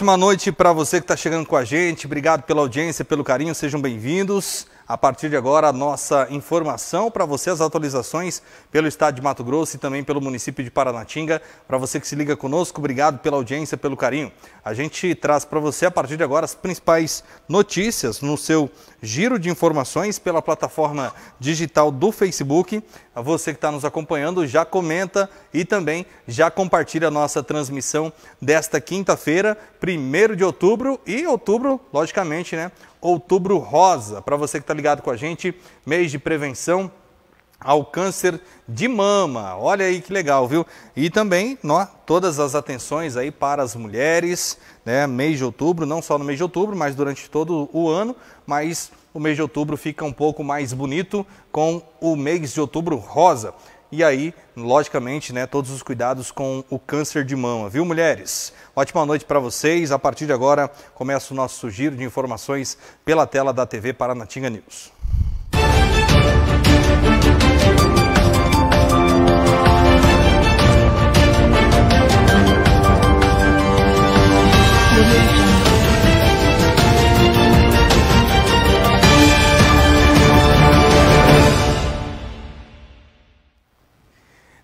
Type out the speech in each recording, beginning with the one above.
ótima noite para você que está chegando com a gente. Obrigado pela audiência, pelo carinho. Sejam bem-vindos. A partir de agora, a nossa informação para você, as atualizações pelo estado de Mato Grosso e também pelo município de Paranatinga. Para você que se liga conosco, obrigado pela audiência, pelo carinho. A gente traz para você, a partir de agora, as principais notícias no seu giro de informações pela plataforma digital do Facebook. A você que está nos acompanhando, já comenta e também já compartilha a nossa transmissão desta quinta-feira, 1 de outubro. E outubro, logicamente, né? Outubro Rosa. Para você que está ligado com a gente, mês de prevenção ao câncer de mama. Olha aí que legal, viu? E também nó, todas as atenções aí para as mulheres, né? Mês de outubro, não só no mês de outubro, mas durante todo o ano, mas o mês de outubro fica um pouco mais bonito com o mês de outubro rosa. E aí, logicamente, né, todos os cuidados com o câncer de mama, viu, mulheres? Ótima noite para vocês. A partir de agora, começa o nosso giro de informações pela tela da TV Paranatinga News. Música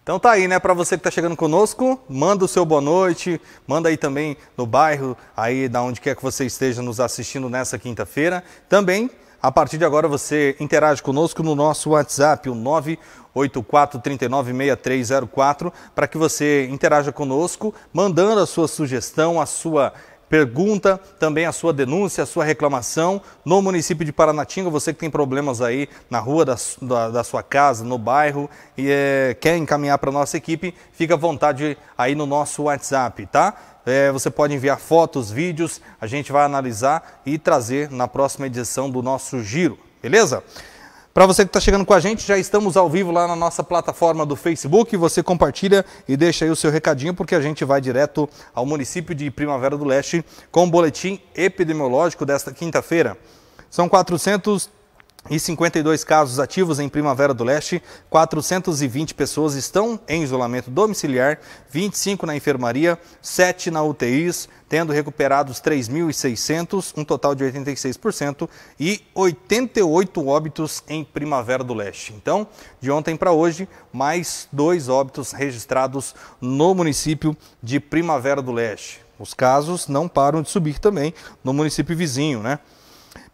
Então tá aí, né? Para você que está chegando conosco, manda o seu boa noite, manda aí também no bairro, aí da onde quer que você esteja nos assistindo nessa quinta-feira. Também, a partir de agora, você interage conosco no nosso WhatsApp, o 984396304, para que você interaja conosco, mandando a sua sugestão, a sua pergunta também a sua denúncia, a sua reclamação no município de Paranatinga. Você que tem problemas aí na rua da, da, da sua casa, no bairro e é, quer encaminhar para nossa equipe, fica à vontade aí no nosso WhatsApp, tá? É, você pode enviar fotos, vídeos, a gente vai analisar e trazer na próxima edição do nosso giro, beleza? Para você que está chegando com a gente, já estamos ao vivo lá na nossa plataforma do Facebook. Você compartilha e deixa aí o seu recadinho, porque a gente vai direto ao município de Primavera do Leste com o boletim epidemiológico desta quinta-feira. São 400 e 52 casos ativos em Primavera do Leste, 420 pessoas estão em isolamento domiciliar, 25 na enfermaria, 7 na UTIs, tendo recuperados 3.600, um total de 86% e 88 óbitos em Primavera do Leste. Então, de ontem para hoje, mais dois óbitos registrados no município de Primavera do Leste. Os casos não param de subir também no município vizinho, né?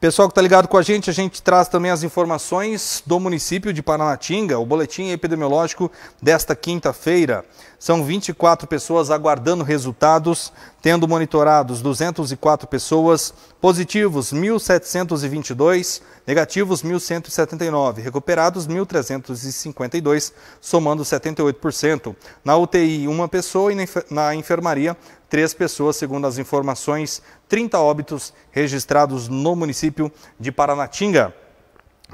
Pessoal que está ligado com a gente, a gente traz também as informações do município de Paranatinga, o boletim epidemiológico desta quinta-feira. São 24 pessoas aguardando resultados, tendo monitorados 204 pessoas, positivos 1.722, negativos 1.179, recuperados 1.352, somando 78%. Na UTI, uma pessoa e na enfermaria, três pessoas, segundo as informações, 30 óbitos registrados no município de Paranatinga.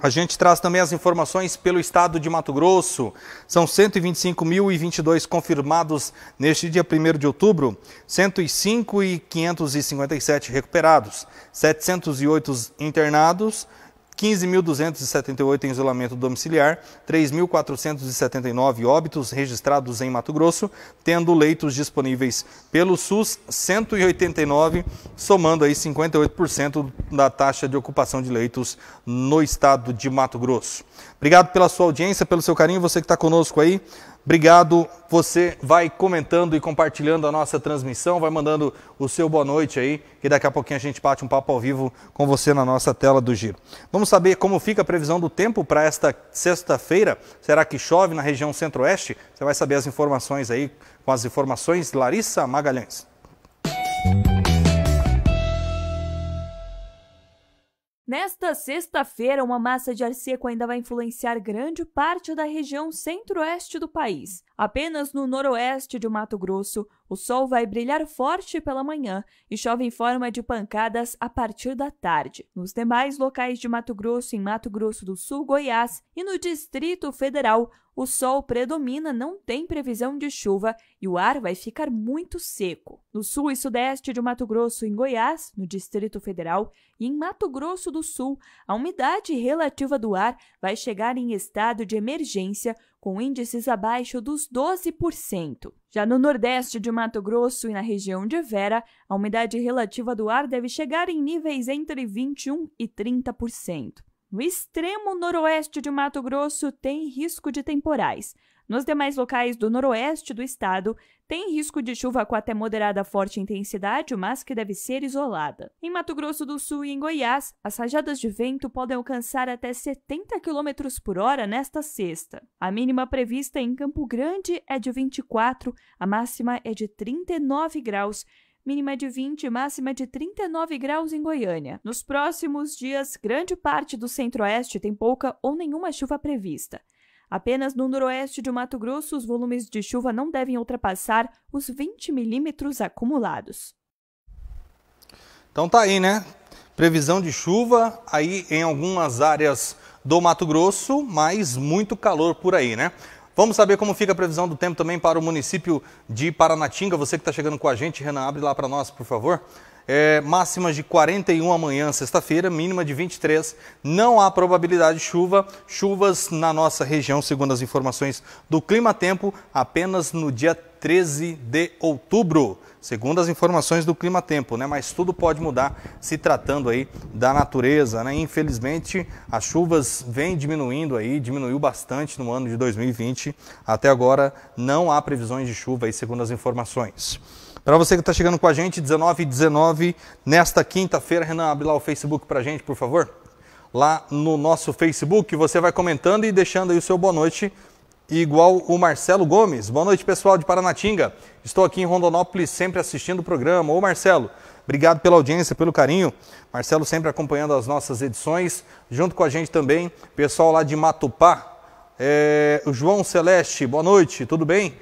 A gente traz também as informações pelo estado de Mato Grosso. São 125.022 confirmados neste dia 1 de outubro, 105.557 recuperados, 708 internados, 15.278 em isolamento domiciliar, 3.479 óbitos registrados em Mato Grosso, tendo leitos disponíveis pelo SUS 189, somando aí 58% da taxa de ocupação de leitos no estado de Mato Grosso. Obrigado pela sua audiência, pelo seu carinho, você que está conosco aí. Obrigado. Você vai comentando e compartilhando a nossa transmissão, vai mandando o seu boa noite aí, que daqui a pouquinho a gente bate um papo ao vivo com você na nossa tela do Giro. Vamos saber como fica a previsão do tempo para esta sexta-feira? Será que chove na região centro-oeste? Você vai saber as informações aí com as informações Larissa Magalhães. Música Nesta sexta-feira, uma massa de ar seco ainda vai influenciar grande parte da região centro-oeste do país. Apenas no noroeste de Mato Grosso, o sol vai brilhar forte pela manhã e chove em forma de pancadas a partir da tarde. Nos demais locais de Mato Grosso, em Mato Grosso do Sul, Goiás e no Distrito Federal, o sol predomina, não tem previsão de chuva e o ar vai ficar muito seco. No sul e sudeste de Mato Grosso, em Goiás, no Distrito Federal e em Mato Grosso do Sul, a umidade relativa do ar vai chegar em estado de emergência com índices abaixo dos 12%. Já no nordeste de Mato Grosso e na região de Vera, a umidade relativa do ar deve chegar em níveis entre 21% e 30%. No extremo noroeste de Mato Grosso tem risco de temporais. Nos demais locais do noroeste do estado, tem risco de chuva com até moderada forte intensidade, mas que deve ser isolada. Em Mato Grosso do Sul e em Goiás, as rajadas de vento podem alcançar até 70 km por hora nesta sexta. A mínima prevista em Campo Grande é de 24, a máxima é de 39 graus mínima de 20, máxima de 39 graus em Goiânia. Nos próximos dias, grande parte do centro-oeste tem pouca ou nenhuma chuva prevista. Apenas no noroeste de Mato Grosso, os volumes de chuva não devem ultrapassar os 20 milímetros acumulados. Então tá aí, né? Previsão de chuva aí em algumas áreas do Mato Grosso, mas muito calor por aí, né? Vamos saber como fica a previsão do tempo também para o município de Paranatinga. Você que está chegando com a gente, Renan, abre lá para nós, por favor é, máximas de 41 amanhã, sexta-feira, mínima de 23. Não há probabilidade de chuva. Chuvas na nossa região, segundo as informações do Clima Tempo, apenas no dia 13 de outubro, segundo as informações do Clima Tempo, né? Mas tudo pode mudar se tratando aí da natureza, né? Infelizmente, as chuvas vêm diminuindo aí, diminuiu bastante no ano de 2020. Até agora não há previsões de chuva aí, segundo as informações. Para você que está chegando com a gente, 19 e 19, nesta quinta-feira, Renan, abre lá o Facebook para a gente, por favor. Lá no nosso Facebook, você vai comentando e deixando aí o seu boa noite, igual o Marcelo Gomes. Boa noite, pessoal de Paranatinga. Estou aqui em Rondonópolis, sempre assistindo o programa. Ô, Marcelo, Obrigado pela audiência, pelo carinho. Marcelo sempre acompanhando as nossas edições. Junto com a gente também, pessoal lá de Matupá. É, o João Celeste, boa noite, tudo bem?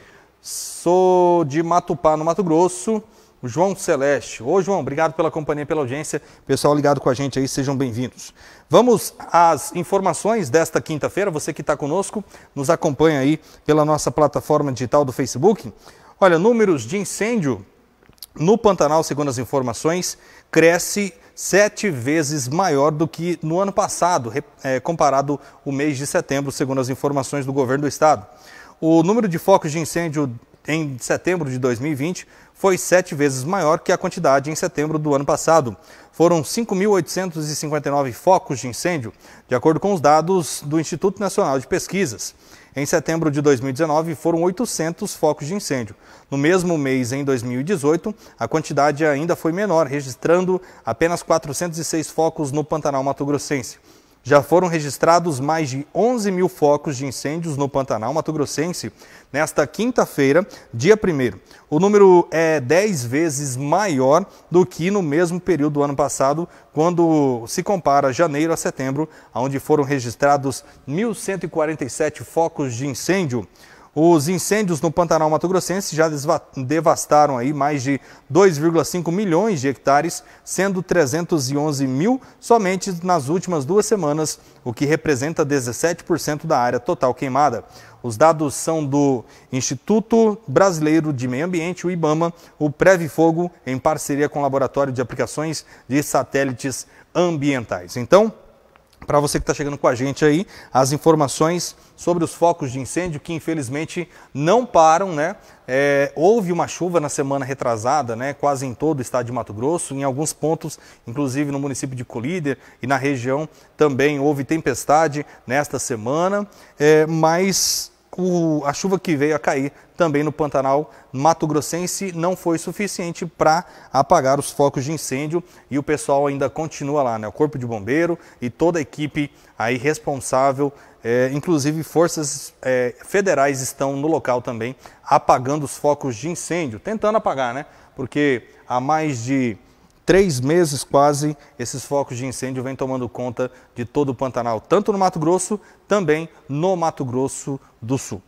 Sou de Matupá, no Mato Grosso. João Celeste. Ô, João, obrigado pela companhia, pela audiência. Pessoal ligado com a gente aí, sejam bem-vindos. Vamos às informações desta quinta-feira. Você que está conosco, nos acompanha aí pela nossa plataforma digital do Facebook. Olha, números de incêndio no Pantanal, segundo as informações, cresce sete vezes maior do que no ano passado, eh, comparado o mês de setembro, segundo as informações do governo do estado o número de focos de incêndio em setembro de 2020 foi sete vezes maior que a quantidade em setembro do ano passado. Foram 5.859 focos de incêndio, de acordo com os dados do Instituto Nacional de Pesquisas. Em setembro de 2019, foram 800 focos de incêndio. No mesmo mês, em 2018, a quantidade ainda foi menor, registrando apenas 406 focos no Pantanal Mato Grossense. Já foram registrados mais de 11 mil focos de incêndios no Pantanal Mato Grossense nesta quinta-feira, dia 1. O número é 10 vezes maior do que no mesmo período do ano passado, quando se compara janeiro a setembro, onde foram registrados 1.147 focos de incêndio. Os incêndios no Pantanal Mato Grossense já devastaram aí mais de 2,5 milhões de hectares, sendo 311 mil somente nas últimas duas semanas, o que representa 17% da área total queimada. Os dados são do Instituto Brasileiro de Meio Ambiente, o IBAMA, o Fogo, em parceria com o Laboratório de Aplicações de Satélites Ambientais. Então, para você que está chegando com a gente aí, as informações sobre os focos de incêndio que infelizmente não param, né? É, houve uma chuva na semana retrasada, né? Quase em todo o estado de Mato Grosso, em alguns pontos, inclusive no município de Colíder e na região também houve tempestade nesta semana, é, mas o, a chuva que veio a cair também no Pantanal Mato Grossense não foi suficiente para apagar os focos de incêndio e o pessoal ainda continua lá, né? O Corpo de Bombeiro e toda a equipe aí responsável, é, inclusive forças é, federais estão no local também apagando os focos de incêndio, tentando apagar, né? Porque há mais de três meses quase, esses focos de incêndio vêm tomando conta de todo o Pantanal, tanto no Mato Grosso, também no Mato Grosso do Sul.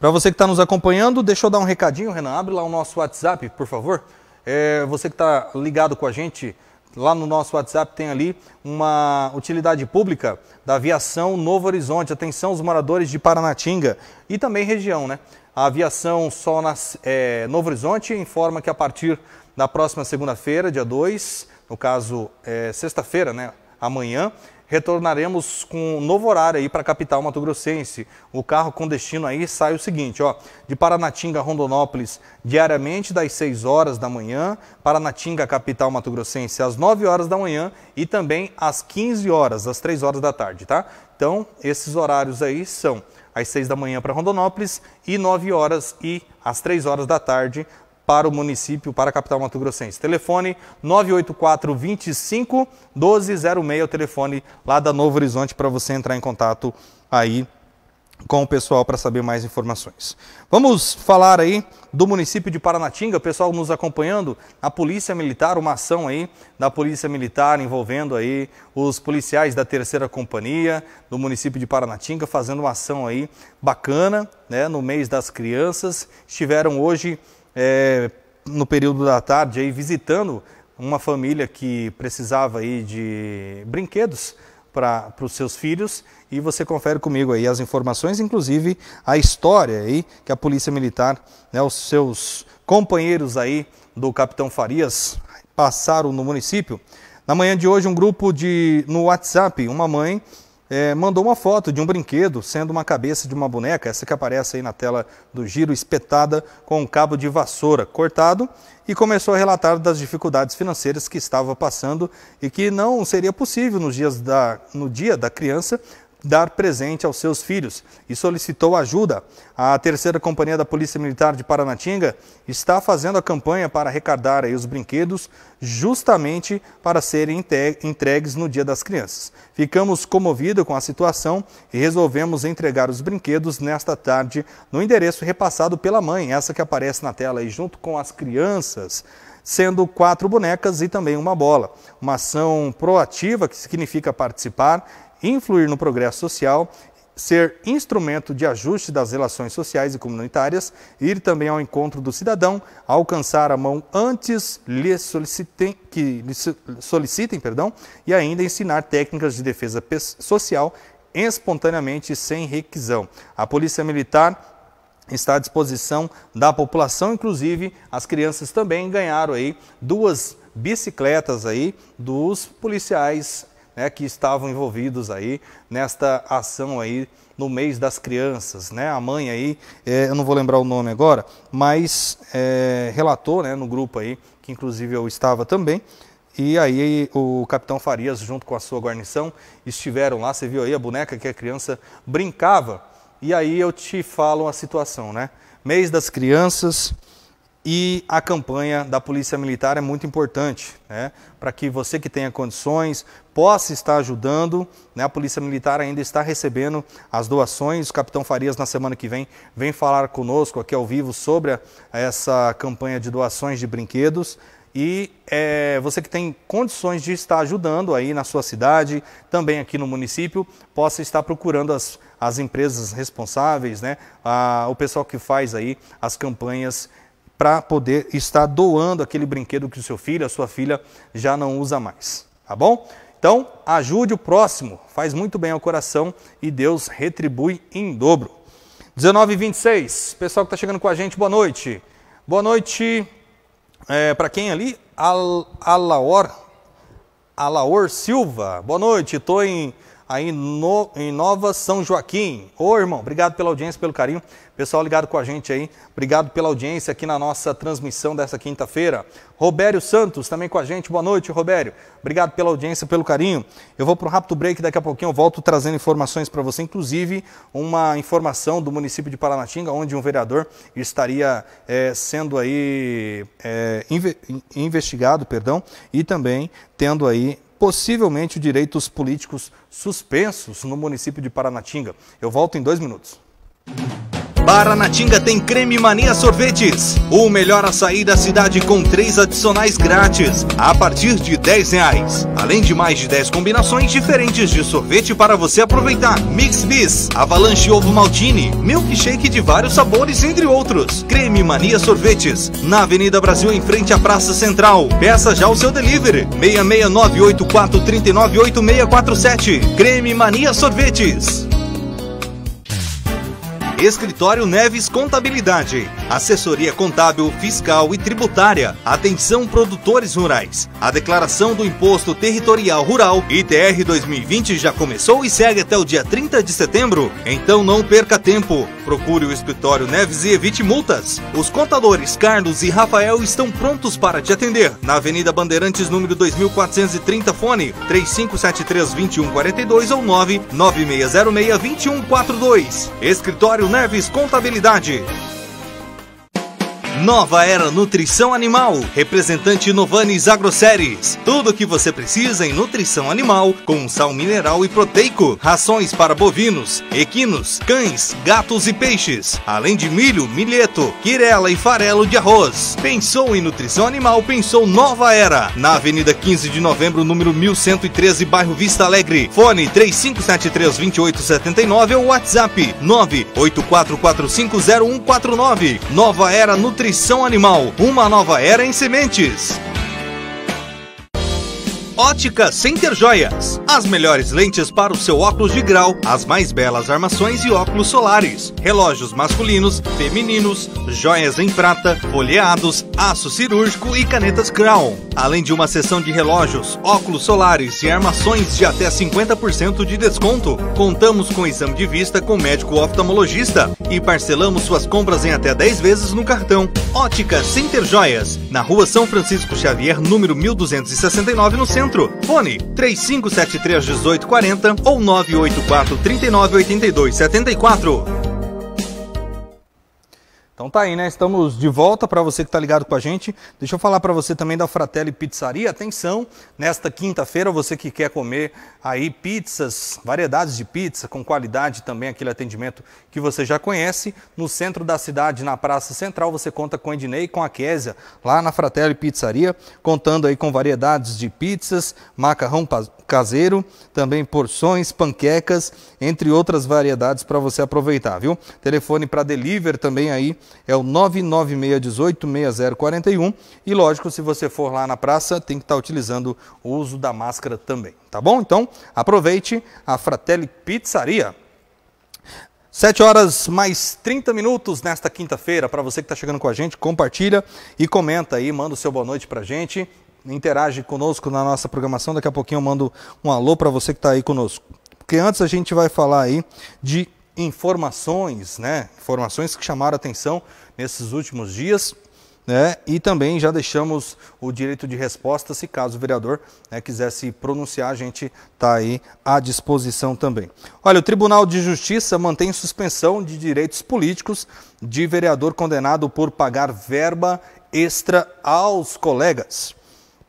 Para você que está nos acompanhando, deixa eu dar um recadinho, Renan. Abre lá o nosso WhatsApp, por favor. É, você que está ligado com a gente, lá no nosso WhatsApp tem ali uma utilidade pública da aviação Novo Horizonte. Atenção, os moradores de Paranatinga e também região, né? A aviação só nas, é, Novo Horizonte informa que a partir na próxima segunda-feira, dia 2, no caso, é, sexta-feira, né, amanhã, retornaremos com um novo horário aí para a capital mato-grossense. O carro com destino aí sai o seguinte, ó, de Paranatinga, Rondonópolis, diariamente das 6 horas da manhã, Paranatinga, capital mato-grossense, às 9 horas da manhã e também às 15 horas, às 3 horas da tarde, tá? Então, esses horários aí são às 6 da manhã para Rondonópolis e 9 horas e às 3 horas da tarde para o município, para a capital Mato Grossense. Telefone 984 25 1206, o telefone lá da Novo Horizonte para você entrar em contato aí com o pessoal para saber mais informações. Vamos falar aí do município de Paranatinga, pessoal nos acompanhando, a Polícia Militar, uma ação aí da Polícia Militar envolvendo aí os policiais da Terceira Companhia do município de Paranatinga, fazendo uma ação aí bacana, né, no mês das crianças. Estiveram hoje é, no período da tarde, aí, visitando uma família que precisava aí, de brinquedos para os seus filhos e você confere comigo aí as informações, inclusive a história aí que a Polícia Militar, né, os seus companheiros aí do Capitão Farias passaram no município. Na manhã de hoje, um grupo de no WhatsApp, uma mãe é, mandou uma foto de um brinquedo sendo uma cabeça de uma boneca, essa que aparece aí na tela do giro, espetada com um cabo de vassoura cortado, e começou a relatar das dificuldades financeiras que estava passando e que não seria possível nos dias da, no dia da criança dar presente aos seus filhos e solicitou ajuda. A terceira companhia da Polícia Militar de Paranatinga está fazendo a campanha para arrecadar os brinquedos justamente para serem entregues no Dia das Crianças. Ficamos comovidos com a situação e resolvemos entregar os brinquedos nesta tarde no endereço repassado pela mãe, essa que aparece na tela aí, junto com as crianças sendo quatro bonecas e também uma bola. Uma ação proativa, que significa participar influir no progresso social, ser instrumento de ajuste das relações sociais e comunitárias, ir também ao encontro do cidadão, alcançar a mão antes lhe solicitem, que lhe solicitem perdão, e ainda ensinar técnicas de defesa social espontaneamente sem requisão. A Polícia Militar está à disposição da população, inclusive as crianças também ganharam aí duas bicicletas aí dos policiais né, que estavam envolvidos aí nesta ação aí no mês das crianças, né? A mãe aí, é, eu não vou lembrar o nome agora, mas é, relatou, né, no grupo aí que inclusive eu estava também. E aí o capitão Farias, junto com a sua guarnição, estiveram lá. Você viu aí a boneca que a criança brincava. E aí eu te falo a situação, né? Mês das crianças, e a campanha da Polícia Militar é muito importante, né? para que você que tenha condições possa estar ajudando. Né? A Polícia Militar ainda está recebendo as doações. O Capitão Farias, na semana que vem, vem falar conosco aqui ao vivo sobre a, essa campanha de doações de brinquedos. E é, você que tem condições de estar ajudando aí na sua cidade, também aqui no município, possa estar procurando as, as empresas responsáveis, né? A, o pessoal que faz aí as campanhas para poder estar doando aquele brinquedo que o seu filho, a sua filha já não usa mais, tá bom? Então, ajude o próximo, faz muito bem ao coração e Deus retribui em dobro. 19 26, pessoal que está chegando com a gente, boa noite. Boa noite é, para quem ali? Al, Alaor, Alaor Silva, boa noite, estou em aí no, em Nova São Joaquim. Ô, irmão, obrigado pela audiência, pelo carinho. Pessoal ligado com a gente aí, obrigado pela audiência aqui na nossa transmissão dessa quinta-feira. Robério Santos também com a gente. Boa noite, Robério. Obrigado pela audiência, pelo carinho. Eu vou para um rápido break, daqui a pouquinho eu volto trazendo informações para você, inclusive uma informação do município de Paranatinga, onde um vereador estaria é, sendo aí é, investigado, perdão, e também tendo aí possivelmente direitos políticos suspensos no município de Paranatinga. Eu volto em dois minutos. Paranatinga tem Creme Mania Sorvetes, o melhor açaí da cidade com três adicionais grátis, a partir de 10 reais. Além de mais de 10 combinações diferentes de sorvete para você aproveitar. Mix Bis, Avalanche Ovo Maltine, milkshake de vários sabores, entre outros. Creme Mania Sorvetes, na Avenida Brasil, em frente à Praça Central. Peça já o seu delivery, 66984398647. Creme Mania Sorvetes. Escritório Neves Contabilidade assessoria contábil, fiscal e tributária. Atenção produtores rurais. A declaração do Imposto Territorial Rural ITR 2020 já começou e segue até o dia 30 de setembro. Então não perca tempo. Procure o escritório Neves e evite multas. Os contadores Carlos e Rafael estão prontos para te atender. Na Avenida Bandeirantes, número 2430, fone 3573-2142 ou 99606-2142. Escritório Neves Contabilidade. Nova Era Nutrição Animal, representante Novanes Agroseries. Tudo o que você precisa em nutrição animal, com sal mineral e proteico, rações para bovinos, equinos, cães, gatos e peixes, além de milho, milheto, quirela e farelo de arroz. Pensou em nutrição animal, pensou Nova Era, na Avenida 15 de Novembro, número 1113, bairro Vista Alegre. Fone 3573-2879 ou WhatsApp 984450149. Nova Era Nutrição Nutrição Animal, uma nova era em sementes. Ótica Center Joias. As melhores lentes para o seu óculos de grau, as mais belas armações e óculos solares, relógios masculinos, femininos, joias em prata, folheados, aço cirúrgico e canetas Crown. Além de uma seção de relógios, óculos solares e armações de até 50% de desconto. Contamos com exame de vista com médico oftalmologista e parcelamos suas compras em até 10 vezes no cartão. Ótica Center Joias, na rua São Francisco Xavier, número 1269, no centro Centro. Fone 35731840 ou 984398274. Então tá aí, né? Estamos de volta para você que tá ligado com a gente. Deixa eu falar para você também da Fratelli Pizzaria. Atenção, nesta quinta-feira você que quer comer aí pizzas, variedades de pizza com qualidade também, aquele atendimento que você já conhece. No centro da cidade, na Praça Central, você conta com a Ednei e com a Késia, lá na Fratelli Pizzaria, contando aí com variedades de pizzas, macarrão caseiro, também porções, panquecas, entre outras variedades para você aproveitar, viu? Telefone para deliver também aí é o 996186041 e lógico, se você for lá na praça, tem que estar tá utilizando o uso da máscara também. Tá bom? Então, aproveite a Fratelli Pizzaria. 7 horas mais 30 minutos nesta quinta-feira. Para você que está chegando com a gente, compartilha e comenta aí, manda o seu boa noite para a gente. Interage conosco na nossa programação. Daqui a pouquinho eu mando um alô para você que está aí conosco. Porque antes a gente vai falar aí de informações, né? Informações que chamaram atenção nesses últimos dias. Né? E também já deixamos o direito de resposta, se caso o vereador né, quiser se pronunciar, a gente está aí à disposição também. Olha, o Tribunal de Justiça mantém suspensão de direitos políticos de vereador condenado por pagar verba extra aos colegas.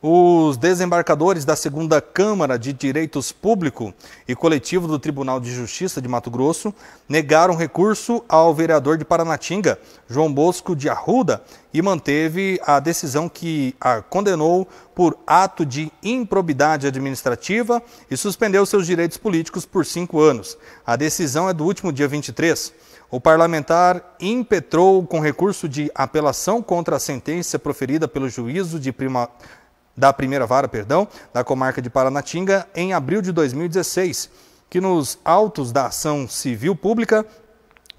Os desembarcadores da Segunda Câmara de Direitos Público e Coletivo do Tribunal de Justiça de Mato Grosso negaram recurso ao vereador de Paranatinga, João Bosco de Arruda, e manteve a decisão que a condenou por ato de improbidade administrativa e suspendeu seus direitos políticos por cinco anos. A decisão é do último dia 23. O parlamentar impetrou com recurso de apelação contra a sentença proferida pelo juízo de prima da primeira vara, perdão, da comarca de Paranatinga em abril de 2016, que nos autos da ação civil pública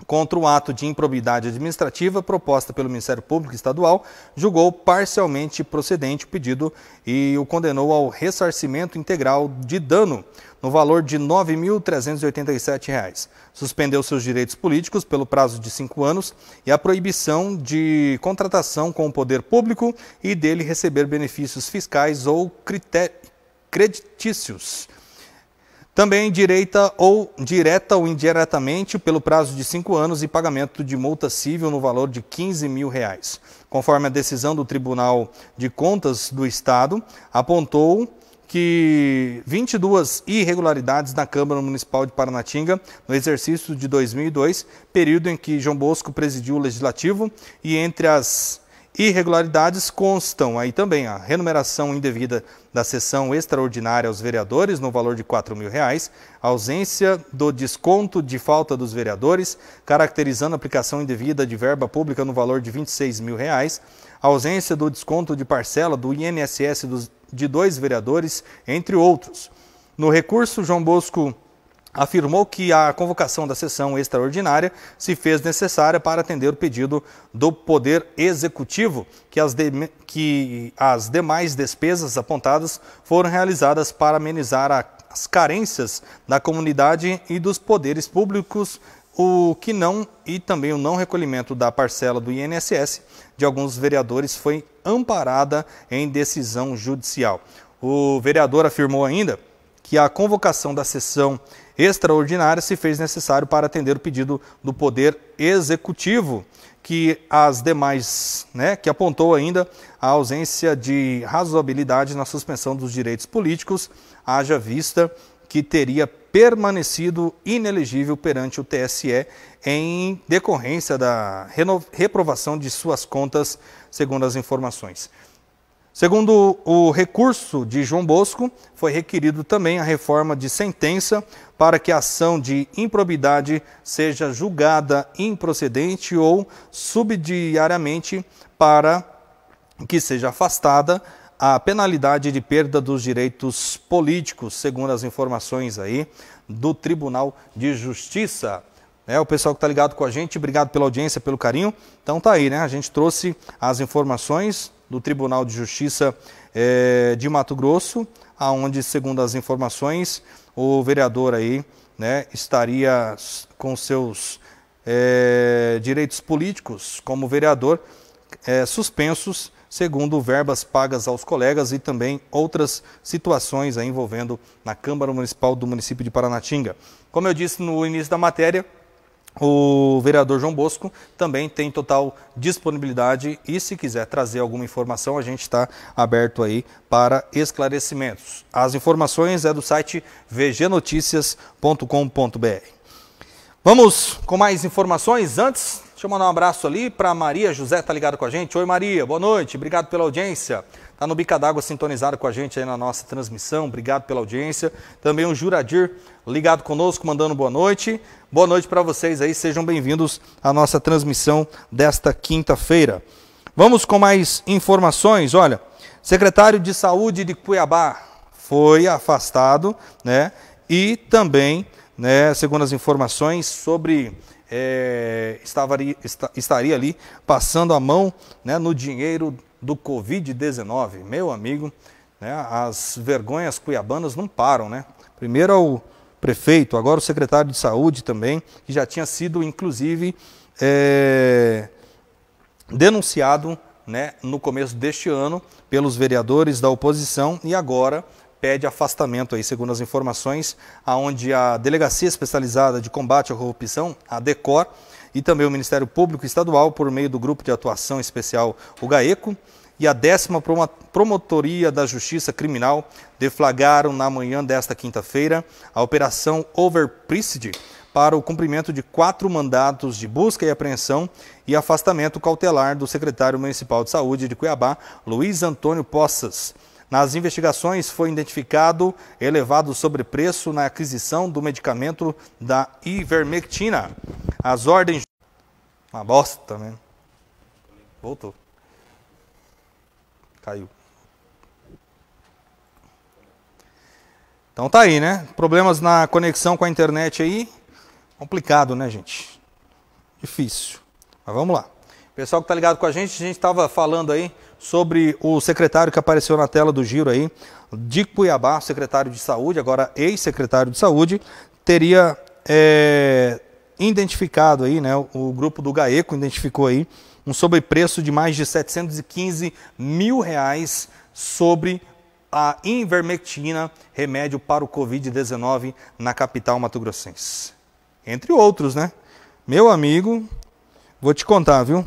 contra o ato de improbidade administrativa proposta pelo Ministério Público Estadual, julgou parcialmente procedente o pedido e o condenou ao ressarcimento integral de dano no valor de R$ 9.387. Suspendeu seus direitos políticos pelo prazo de cinco anos e a proibição de contratação com o poder público e dele receber benefícios fiscais ou creditícios. Também direita ou direta ou indiretamente pelo prazo de cinco anos e pagamento de multa civil no valor de 15 mil reais. Conforme a decisão do Tribunal de Contas do Estado, apontou que 22 irregularidades na Câmara Municipal de Paranatinga no exercício de 2002, período em que João Bosco presidiu o Legislativo, e entre as irregularidades constam aí também a remuneração indevida da sessão extraordinária aos vereadores no valor de R$ reais, ausência do desconto de falta dos vereadores, caracterizando aplicação indevida de verba pública no valor de R$ reais, ausência do desconto de parcela do INSS dos de dois vereadores, entre outros. No recurso, João Bosco afirmou que a convocação da sessão extraordinária se fez necessária para atender o pedido do Poder Executivo, que as, de, que as demais despesas apontadas foram realizadas para amenizar a, as carências da comunidade e dos poderes públicos o que não e também o não recolhimento da parcela do INSS de alguns vereadores foi amparada em decisão judicial. O vereador afirmou ainda que a convocação da sessão extraordinária se fez necessário para atender o pedido do Poder Executivo, que as demais, né, que apontou ainda a ausência de razoabilidade na suspensão dos direitos políticos, haja vista que teria permanecido inelegível perante o TSE em decorrência da reprovação de suas contas, segundo as informações. Segundo o recurso de João Bosco, foi requerido também a reforma de sentença para que a ação de improbidade seja julgada improcedente ou subsidiariamente para que seja afastada a penalidade de perda dos direitos políticos, segundo as informações aí do Tribunal de Justiça. É, o pessoal que está ligado com a gente, obrigado pela audiência, pelo carinho. Então tá aí, né? A gente trouxe as informações do Tribunal de Justiça é, de Mato Grosso, aonde, segundo as informações, o vereador aí né, estaria com seus é, direitos políticos como vereador é, suspensos segundo verbas pagas aos colegas e também outras situações envolvendo na Câmara Municipal do município de Paranatinga. Como eu disse no início da matéria, o vereador João Bosco também tem total disponibilidade e se quiser trazer alguma informação, a gente está aberto aí para esclarecimentos. As informações é do site vgnoticias.com.br. Vamos com mais informações antes Deixa eu mandar um abraço ali para Maria José, tá ligado com a gente? Oi Maria, boa noite, obrigado pela audiência. Tá no Bica d'Água sintonizado com a gente aí na nossa transmissão, obrigado pela audiência. Também o Juradir ligado conosco, mandando boa noite. Boa noite para vocês aí, sejam bem-vindos à nossa transmissão desta quinta-feira. Vamos com mais informações, olha, secretário de Saúde de Cuiabá foi afastado, né? E também, né, segundo as informações sobre é, estava ali, estaria ali passando a mão né, no dinheiro do Covid-19. Meu amigo, né, as vergonhas cuiabanas não param, né? Primeiro é o prefeito, agora o secretário de saúde também, que já tinha sido, inclusive, é, denunciado né, no começo deste ano pelos vereadores da oposição e agora pede afastamento aí, segundo as informações, aonde a Delegacia Especializada de Combate à Corrupção, a DECOR, e também o Ministério Público Estadual, por meio do Grupo de Atuação Especial, o GAECO, e a 10 Promotoria da Justiça Criminal deflagraram na manhã desta quinta-feira a Operação Overpriced para o cumprimento de quatro mandatos de busca e apreensão e afastamento cautelar do secretário municipal de saúde de Cuiabá, Luiz Antônio Poças. Nas investigações foi identificado elevado sobrepreço na aquisição do medicamento da ivermectina. As ordens. Uma bosta também. Né? Voltou. Caiu. Então tá aí, né? Problemas na conexão com a internet aí. Complicado, né, gente? Difícil. Mas vamos lá. Pessoal que tá ligado com a gente, a gente estava falando aí sobre o secretário que apareceu na tela do giro aí, de Cuiabá, secretário de saúde, agora ex-secretário de saúde, teria é, identificado aí, né, o grupo do GAECO identificou aí um sobrepreço de mais de 715 mil reais sobre a invermectina, remédio para o Covid-19 na capital mato-grossense. Entre outros, né? Meu amigo, vou te contar, viu?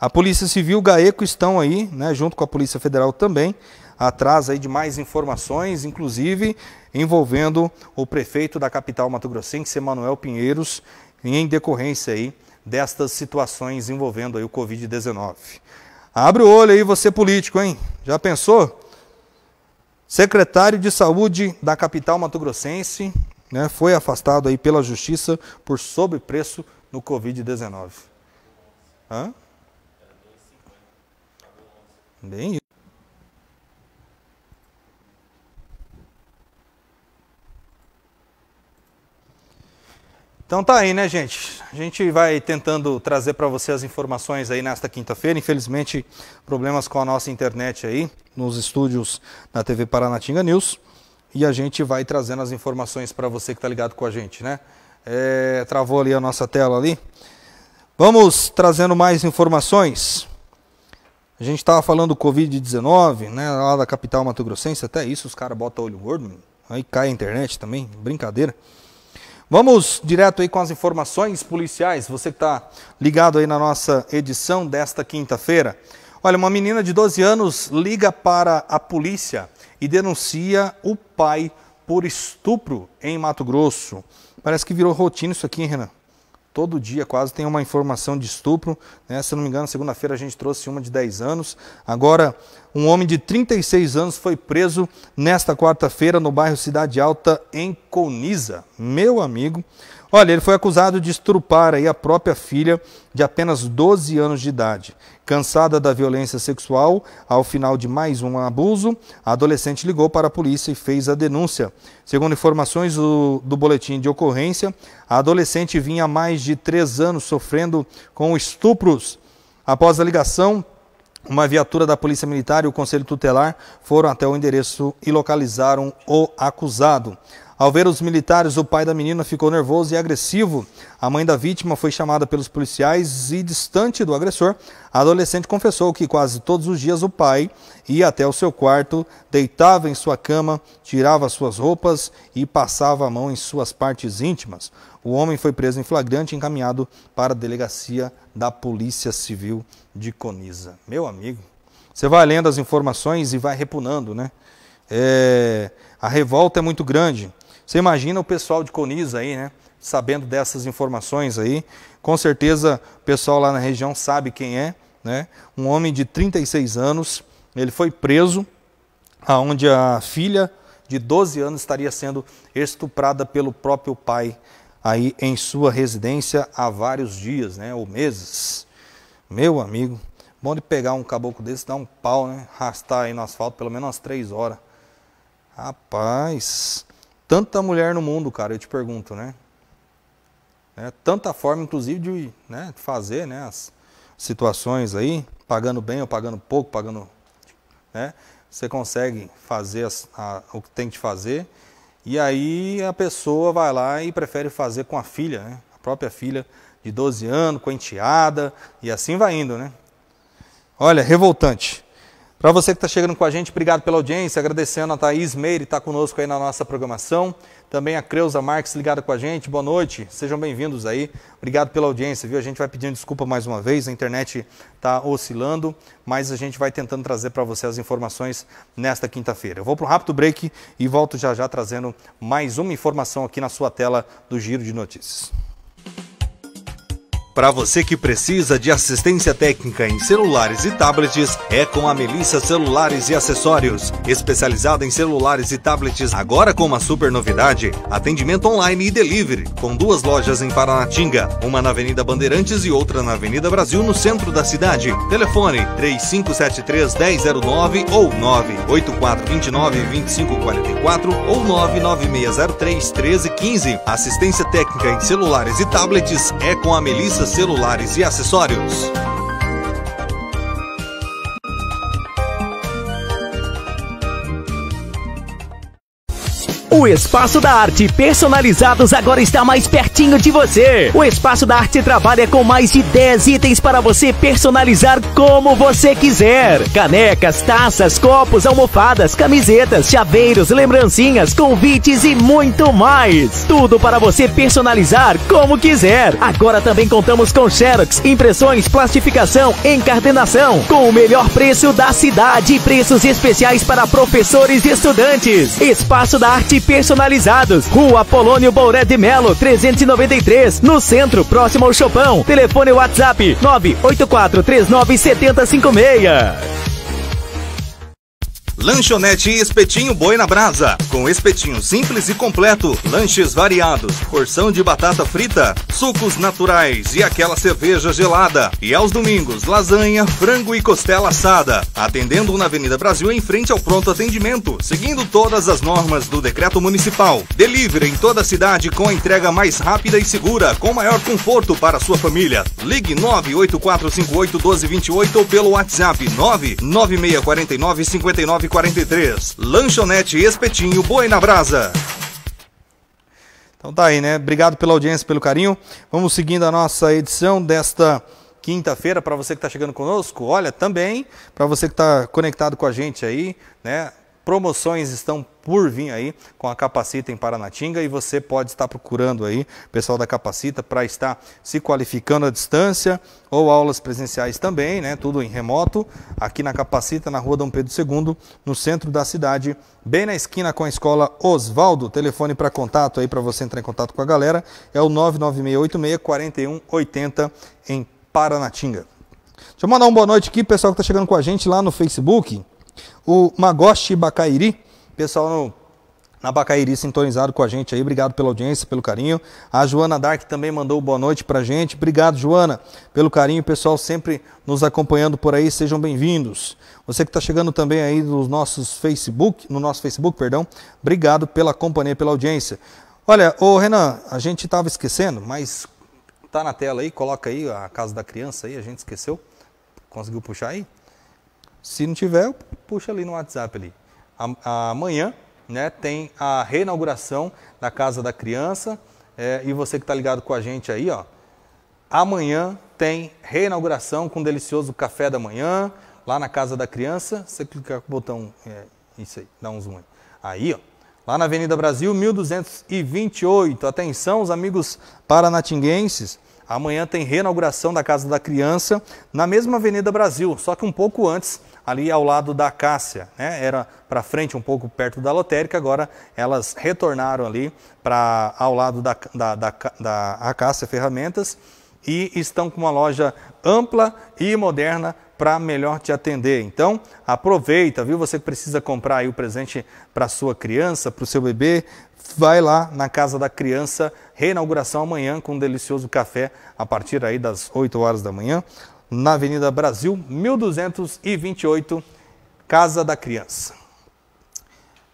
A Polícia Civil Gaeco estão aí, né, junto com a Polícia Federal também, atrás aí de mais informações, inclusive envolvendo o prefeito da capital mato-grossense, Emanuel Pinheiros, em decorrência aí destas situações envolvendo aí o Covid-19. Abre o olho aí você político, hein? Já pensou? Secretário de Saúde da capital mato-grossense né, foi afastado aí pela justiça por sobrepreço no Covid-19. Hã? Bem isso. Então tá aí, né, gente? A gente vai tentando trazer para você as informações aí nesta quinta-feira. Infelizmente, problemas com a nossa internet aí, nos estúdios da TV Paranatinga News. E a gente vai trazendo as informações para você que está ligado com a gente, né? É, travou ali a nossa tela ali. Vamos trazendo mais informações. A gente estava falando do Covid-19, né? Lá da capital Mato Grossense, até isso os caras botam olho gordo, aí cai a internet também, brincadeira. Vamos direto aí com as informações policiais. Você que está ligado aí na nossa edição desta quinta-feira. Olha, uma menina de 12 anos liga para a polícia e denuncia o pai por estupro em Mato Grosso. Parece que virou rotina isso aqui, hein, Renan? todo dia quase tem uma informação de estupro. Né? Se não me engano, segunda-feira a gente trouxe uma de 10 anos. Agora, um homem de 36 anos foi preso nesta quarta-feira no bairro Cidade Alta, em Coniza. Meu amigo, Olha, ele foi acusado de estrupar aí a própria filha de apenas 12 anos de idade. Cansada da violência sexual, ao final de mais um abuso, a adolescente ligou para a polícia e fez a denúncia. Segundo informações do, do boletim de ocorrência, a adolescente vinha há mais de três anos sofrendo com estupros. Após a ligação, uma viatura da Polícia Militar e o Conselho Tutelar foram até o endereço e localizaram o acusado. Ao ver os militares, o pai da menina ficou nervoso e agressivo. A mãe da vítima foi chamada pelos policiais e, distante do agressor, a adolescente confessou que quase todos os dias o pai ia até o seu quarto, deitava em sua cama, tirava suas roupas e passava a mão em suas partes íntimas. O homem foi preso em flagrante e encaminhado para a delegacia da Polícia Civil de Coniza. Meu amigo, você vai lendo as informações e vai repunando, né? É, a revolta é muito grande. Você imagina o pessoal de Coniz aí, né? Sabendo dessas informações aí. Com certeza o pessoal lá na região sabe quem é, né? Um homem de 36 anos, ele foi preso, aonde a filha de 12 anos estaria sendo estuprada pelo próprio pai aí em sua residência há vários dias, né? Ou meses. Meu amigo, bom de pegar um caboclo desse, dar um pau, né? Arrastar aí no asfalto pelo menos umas três horas. Rapaz, tanta mulher no mundo, cara, eu te pergunto, né? É, tanta forma, inclusive, de né, fazer né, as situações aí, pagando bem ou pagando pouco, pagando. Né, você consegue fazer as, a, o que tem que fazer. E aí a pessoa vai lá e prefere fazer com a filha, né, a própria filha de 12 anos, com a enteada, e assim vai indo, né? Olha, revoltante. Para você que está chegando com a gente, obrigado pela audiência, agradecendo a Thaís Meire, está conosco aí na nossa programação. Também a Creuza Marques ligada com a gente, boa noite, sejam bem-vindos aí. Obrigado pela audiência, viu? A gente vai pedindo desculpa mais uma vez, a internet está oscilando, mas a gente vai tentando trazer para você as informações nesta quinta-feira. Eu vou para um rápido break e volto já já trazendo mais uma informação aqui na sua tela do Giro de Notícias. Para você que precisa de assistência técnica em celulares e tablets, é com a Melissa Celulares e Acessórios. Especializada em celulares e tablets, agora com uma super novidade: atendimento online e delivery, com duas lojas em Paranatinga, uma na Avenida Bandeirantes e outra na Avenida Brasil, no centro da cidade. Telefone 3573 1009 ou 98429 2544 ou 99603 1315. Assistência técnica em celulares e tablets é com a Melissa celulares e acessórios. O Espaço da Arte Personalizados agora está mais pertinho de você. O Espaço da Arte trabalha com mais de 10 itens para você personalizar como você quiser. Canecas, taças, copos, almofadas, camisetas, chaveiros, lembrancinhas, convites e muito mais. Tudo para você personalizar como quiser. Agora também contamos com xerox, impressões, plastificação, encardenação, com o melhor preço da cidade e preços especiais para professores e estudantes. Espaço da Arte e personalizados. Rua Polônio Bouré de Melo, 393, no centro, próximo ao Chopão. Telefone WhatsApp 984397056. Lanchonete e Espetinho Boi na Brasa, com espetinho simples e completo, lanches variados, porção de batata frita, sucos naturais e aquela cerveja gelada. E aos domingos, lasanha, frango e costela assada. Atendendo na Avenida Brasil em frente ao pronto atendimento, seguindo todas as normas do decreto municipal. Delivery em toda a cidade com a entrega mais rápida e segura, com maior conforto para sua família. Ligue 984581228 ou pelo WhatsApp 9964959 43. Lanchonete Espetinho Boi na Brasa. Então tá aí, né? Obrigado pela audiência, pelo carinho. Vamos seguindo a nossa edição desta quinta-feira para você que está chegando conosco. Olha, também para você que está conectado com a gente aí, né? Promoções estão por vir aí com a Capacita em Paranatinga e você pode estar procurando aí pessoal da Capacita para estar se qualificando à distância ou aulas presenciais também, né? Tudo em remoto, aqui na Capacita, na Rua Dom Pedro II, no centro da cidade, bem na esquina com a escola Osvaldo. Telefone para contato aí para você entrar em contato com a galera é o 996864180 em Paranatinga. Deixa eu mandar uma boa noite aqui, pessoal que está chegando com a gente lá no Facebook. O Magoshi Bacairi, pessoal no, na Bacairi sintonizado com a gente aí, obrigado pela audiência, pelo carinho. A Joana Dark também mandou boa noite pra gente. Obrigado, Joana, pelo carinho, pessoal sempre nos acompanhando por aí, sejam bem-vindos. Você que está chegando também aí nos nossos Facebook, no nosso Facebook, perdão, obrigado pela companhia, pela audiência. Olha, ô Renan, a gente estava esquecendo, mas tá na tela aí, coloca aí a casa da criança aí, a gente esqueceu. Conseguiu puxar aí? Se não tiver, puxa ali no WhatsApp ali. Amanhã né, tem a reinauguração da Casa da Criança. É, e você que está ligado com a gente aí, ó, amanhã tem reinauguração com um delicioso café da manhã, lá na Casa da Criança. Você clica com o botão, é, isso aí, dá um zoom aí. Aí, ó, lá na Avenida Brasil, 1228. Atenção, os amigos paranatinguenses. Amanhã tem reinauguração da Casa da Criança na mesma Avenida Brasil, só que um pouco antes, ali ao lado da Cássia. Né? Era para frente, um pouco perto da lotérica, agora elas retornaram ali para ao lado da, da, da, da Ferramentas e estão com uma loja ampla e moderna para melhor te atender. Então, aproveita, viu? Você que precisa comprar aí o presente para sua criança, para o seu bebê, vai lá na Casa da Criança Ferramentas reinauguração amanhã com um delicioso café a partir aí das 8 horas da manhã na Avenida Brasil 1228, Casa da Criança.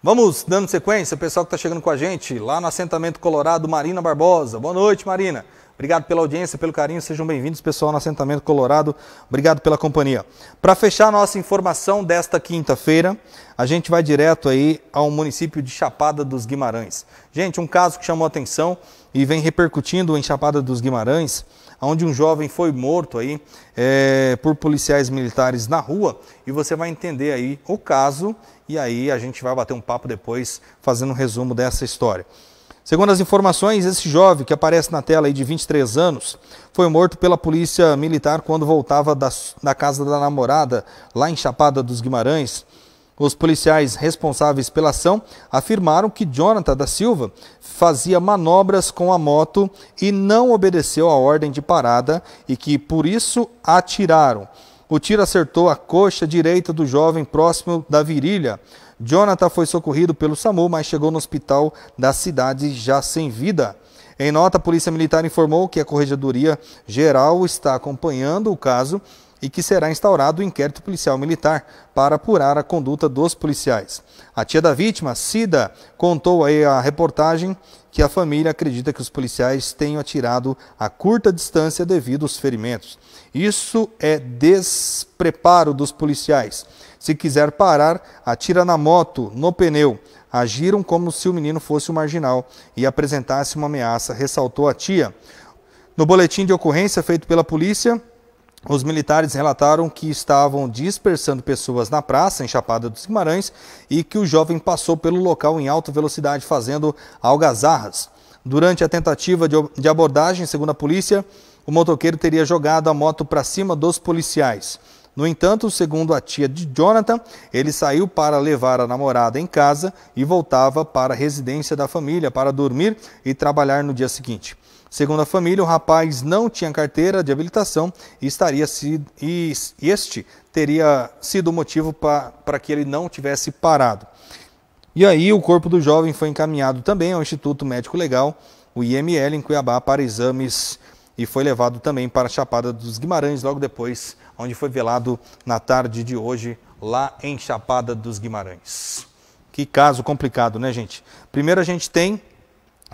Vamos dando sequência, o pessoal que está chegando com a gente lá no assentamento Colorado, Marina Barbosa. Boa noite, Marina. Obrigado pela audiência, pelo carinho. Sejam bem-vindos, pessoal, no Assentamento Colorado. Obrigado pela companhia. Para fechar nossa informação desta quinta-feira, a gente vai direto aí ao município de Chapada dos Guimarães. Gente, um caso que chamou atenção e vem repercutindo em Chapada dos Guimarães, onde um jovem foi morto aí é, por policiais militares na rua. E você vai entender aí o caso e aí a gente vai bater um papo depois fazendo um resumo dessa história. Segundo as informações, esse jovem que aparece na tela de 23 anos foi morto pela polícia militar quando voltava da, da casa da namorada, lá em Chapada dos Guimarães. Os policiais responsáveis pela ação afirmaram que Jonathan da Silva fazia manobras com a moto e não obedeceu a ordem de parada e que por isso atiraram. O tiro acertou a coxa direita do jovem próximo da virilha. Jonathan foi socorrido pelo SAMU, mas chegou no hospital da cidade já sem vida. Em nota, a Polícia Militar informou que a Corregedoria Geral está acompanhando o caso e que será instaurado o um inquérito policial militar para apurar a conduta dos policiais. A tia da vítima, Cida, contou aí a reportagem que a família acredita que os policiais tenham atirado a curta distância devido aos ferimentos. Isso é despreparo dos policiais. Se quiser parar, atira na moto, no pneu. Agiram como se o menino fosse um marginal e apresentasse uma ameaça, ressaltou a tia. No boletim de ocorrência feito pela polícia, os militares relataram que estavam dispersando pessoas na praça, em Chapada dos Guimarães, e que o jovem passou pelo local em alta velocidade, fazendo algazarras. Durante a tentativa de abordagem, segundo a polícia, o motoqueiro teria jogado a moto para cima dos policiais. No entanto, segundo a tia de Jonathan, ele saiu para levar a namorada em casa e voltava para a residência da família para dormir e trabalhar no dia seguinte. Segundo a família, o rapaz não tinha carteira de habilitação e estaria sido, e este teria sido o motivo para que ele não tivesse parado. E aí o corpo do jovem foi encaminhado também ao Instituto Médico Legal, o IML, em Cuiabá, para exames e foi levado também para a Chapada dos Guimarães logo depois, onde foi velado na tarde de hoje lá em Chapada dos Guimarães. Que caso complicado, né, gente? Primeiro a gente tem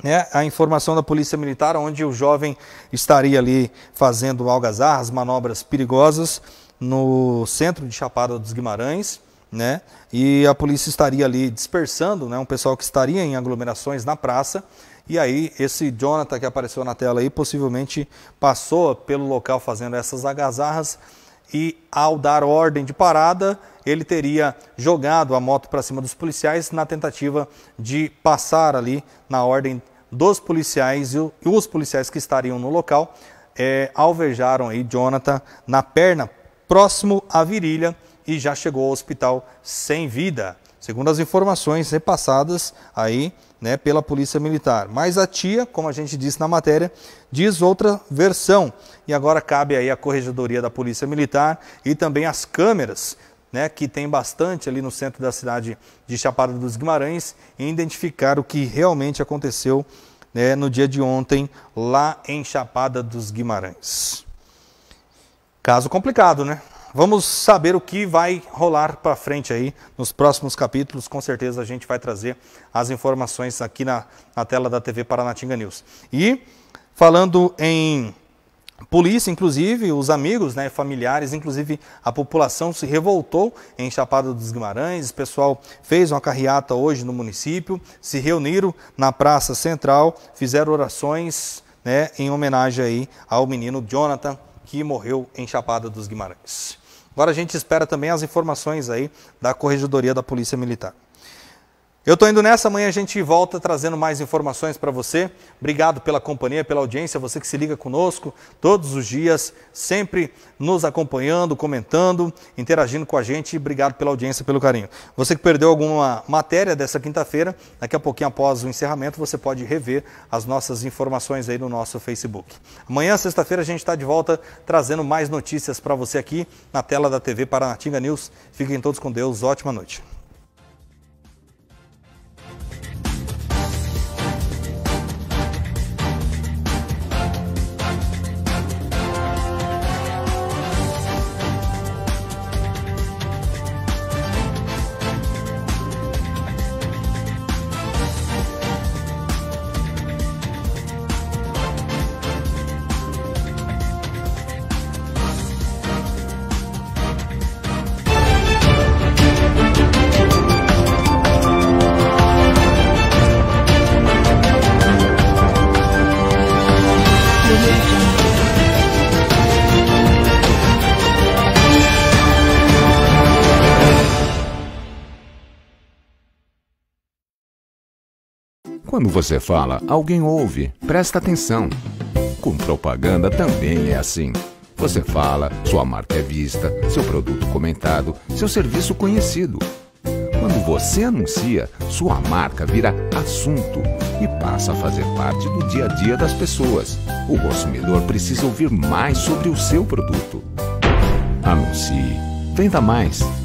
né, a informação da Polícia Militar, onde o jovem estaria ali fazendo algazarras, manobras perigosas no centro de Chapada dos Guimarães, né, e a polícia estaria ali dispersando né, um pessoal que estaria em aglomerações na praça. E aí, esse Jonathan que apareceu na tela aí, possivelmente passou pelo local fazendo essas algazarras e, ao dar ordem de parada, ele teria jogado a moto para cima dos policiais na tentativa de passar ali na ordem dos policiais e os policiais que estariam no local é, alvejaram aí Jonathan na perna próximo à virilha e já chegou ao hospital sem vida, segundo as informações repassadas aí né, pela polícia militar. Mas a tia, como a gente disse na matéria, diz outra versão. E agora cabe aí a corregedoria da polícia militar e também as câmeras né, que tem bastante ali no centro da cidade de Chapada dos Guimarães, e identificar o que realmente aconteceu né, no dia de ontem lá em Chapada dos Guimarães. Caso complicado, né? Vamos saber o que vai rolar para frente aí nos próximos capítulos. Com certeza a gente vai trazer as informações aqui na, na tela da TV Paranatinga News. E falando em Polícia, inclusive, os amigos, né, familiares, inclusive a população se revoltou em Chapada dos Guimarães. O pessoal fez uma carreata hoje no município, se reuniram na Praça Central, fizeram orações né, em homenagem aí ao menino Jonathan, que morreu em Chapada dos Guimarães. Agora a gente espera também as informações aí da Corregedoria da Polícia Militar. Eu estou indo nessa, amanhã a gente volta trazendo mais informações para você. Obrigado pela companhia, pela audiência, você que se liga conosco todos os dias, sempre nos acompanhando, comentando, interagindo com a gente. Obrigado pela audiência, pelo carinho. Você que perdeu alguma matéria dessa quinta-feira, daqui a pouquinho após o encerramento, você pode rever as nossas informações aí no nosso Facebook. Amanhã, sexta-feira, a gente está de volta trazendo mais notícias para você aqui na tela da TV Paranatinga News. Fiquem todos com Deus, ótima noite. Quando você fala, alguém ouve, presta atenção. Com propaganda também é assim. Você fala, sua marca é vista, seu produto comentado, seu serviço conhecido. Quando você anuncia, sua marca vira assunto e passa a fazer parte do dia a dia das pessoas. O consumidor precisa ouvir mais sobre o seu produto. Anuncie. Venda mais.